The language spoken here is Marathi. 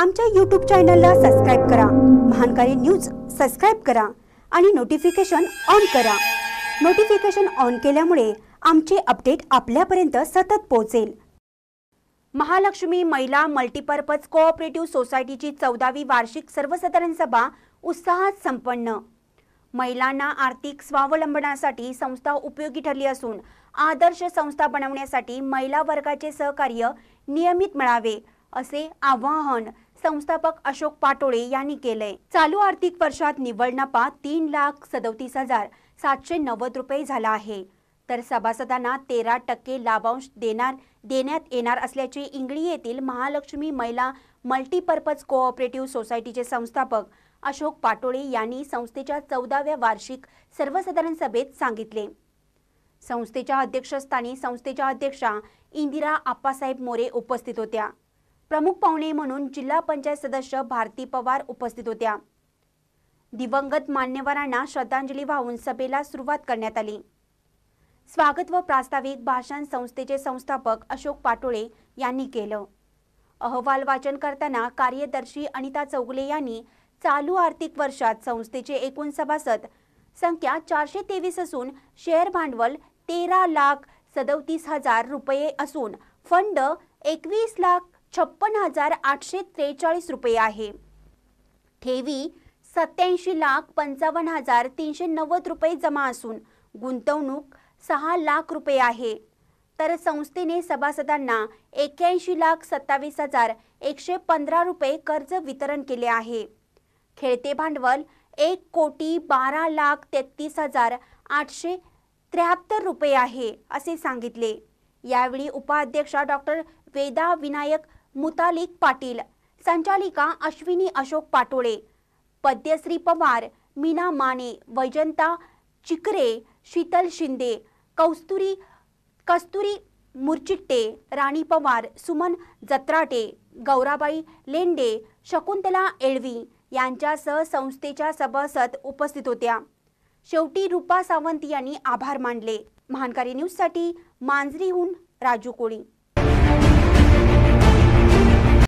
आमच्या यूट्यूब चॅनलला सबस्क्राईब करा महानकारी न्यूज सबस्क्राईब करा आणि नोटिफिकेशन ऑन करा नोटिफिकेशन ऑन केल्यामुळे आमचे अपडेट आपल्यापर्यंत सतत पोहोचेल महालक्ष्मी महिला मल्टीपर्पज कोऑपरेटिव्ह सोसायटीची चौदावी वार्षिक सर्वसाधारण सभा उत्साहात संपन्न महिलांना आर्थिक स्वावलंबनासाठी संस्था उपयोगी ठरली असून आदर्श संस्था बनवण्यासाठी महिला वर्गाचे सहकार्य नियमित मिळावे असे आवाहन संस्थापक अशोक पाटोळे यांनी केले चालू आर्थिक वर्षात निव्वळ नफा तीन लाख सदतीस हजार सातशे नव्वद रुपये झाला आहे तर सभासदांना तेरा टक्के लाभांश देणार देण्यात येणार असल्याचे इंगळी येथील महालक्ष्मी महिला मल्टीपर्पज कोऑपरेटिव्ह सोसायटीचे संस्थापक अशोक पाटोळे यांनी संस्थेच्या चौदाव्या वार्षिक सर्वसाधारण सभेत सांगितले संस्थेच्या अध्यक्षस्थानी संस्थेच्या अध्यक्षा इंदिरा आप्पासाहेब मोरे उपस्थित होत्या प्रमुख पाहुणे म्हणून जिल्हा पंचायत सदस्य भारती पवार उपस्थित होत्या दिवंगत मान्यवरांना श्रद्धांजली वाहून सभेला सुरुवात करण्यात आली स्वागत व प्रास्ताविक भाषण संस्थेचे संस्थापक अशोक पाटोळे यांनी केलं अहवाल वाचन करताना कार्यदर्शी अनिता चौगले यांनी चालू आर्थिक वर्षात संस्थेचे एकूण सभासद संख्या चारशे तेवीस असून शेअर भांडवल तेरा लाख सदौतीस हजार रुपये असून फंड एकवीस लाख छप्पन हजार आठशे त्रेचाळीस रुपये आहे ठेवी सत्याऐंशी लाख पंचावन्न हजार तीनशे नव्वद रुपये जमा असून गुंतवणूक सहा लाख रुपये आहे तर संस्थेने सभासदांना एक्क्याऐंशी लाख सत्तावीस हजार एकशे पंधरा रुपये कर्ज वितरण केले आहे खेळते भांडवल एक कोटी बारा लाख तेहतीस हजार आठशे त्र्याहत्तर रुपये आहे असे सांगितले यावेळी उपाध्यक्षा डॉक्टर वेदा विनायक मुतालिक पाटील संचालिका अश्विनी अशोक पाटोळे पद्यश्री पवार मीना माने वैजंता चिकरे शीतल शिंदे कौस्तुरी कस्तुरी मुरचिट्टे राणी पवार सुमन जत्राटे गौराबाई लेंडे शकुंतला एळवी यांच्यासह संस्थेच्या सभासद उपस्थित होत्या शेवटी रूपा सावंत यांनी आभार मानले महानकारी न्यूजसाठी मांजरीहून राजू कोळी